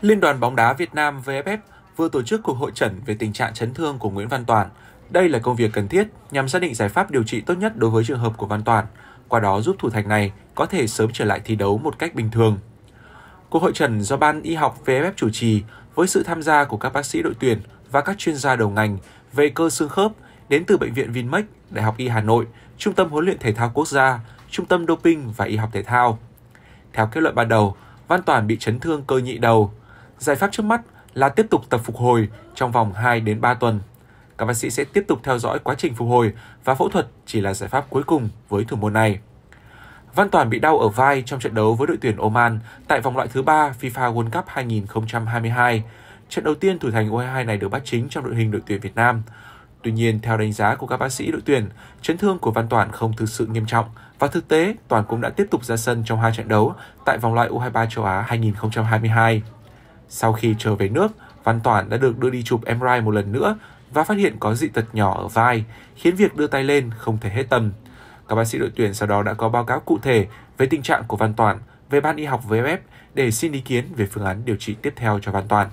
Liên đoàn bóng đá Việt Nam VFF vừa tổ chức cuộc hội trần về tình trạng chấn thương của Nguyễn Văn Toàn. Đây là công việc cần thiết nhằm xác định giải pháp điều trị tốt nhất đối với trường hợp của Văn Toàn, qua đó giúp thủ thành này có thể sớm trở lại thi đấu một cách bình thường. Cuộc hội trần do Ban Y học VFF chủ trì với sự tham gia của các bác sĩ đội tuyển và các chuyên gia đầu ngành về cơ xương khớp đến từ Bệnh viện Vinmec, Đại học Y Hà Nội, Trung tâm Huấn luyện Thể thao Quốc gia, Trung tâm Doping và Y học Thể thao. Theo kết luận ban đầu, Văn Toàn bị chấn thương cơ nhị đầu – Giải pháp trước mắt là tiếp tục tập phục hồi trong vòng 2 đến 3 tuần. Các bác sĩ sẽ tiếp tục theo dõi quá trình phục hồi và phẫu thuật chỉ là giải pháp cuối cùng với thủ môn này. Văn Toàn bị đau ở vai trong trận đấu với đội tuyển Oman tại vòng loại thứ 3 FIFA World Cup 2022. Trận đầu tiên thủ thành U22 này được bắt chính trong đội hình đội tuyển Việt Nam. Tuy nhiên, theo đánh giá của các bác sĩ đội tuyển, chấn thương của Văn Toàn không thực sự nghiêm trọng và thực tế Toàn cũng đã tiếp tục ra sân trong hai trận đấu tại vòng loại U23 châu Á 2022. Sau khi trở về nước, Văn Toản đã được đưa đi chụp MRI một lần nữa và phát hiện có dị tật nhỏ ở vai, khiến việc đưa tay lên không thể hết tầm. Các bác sĩ đội tuyển sau đó đã có báo cáo cụ thể về tình trạng của Văn Toản về Ban Y học VFF để xin ý kiến về phương án điều trị tiếp theo cho Văn Toản.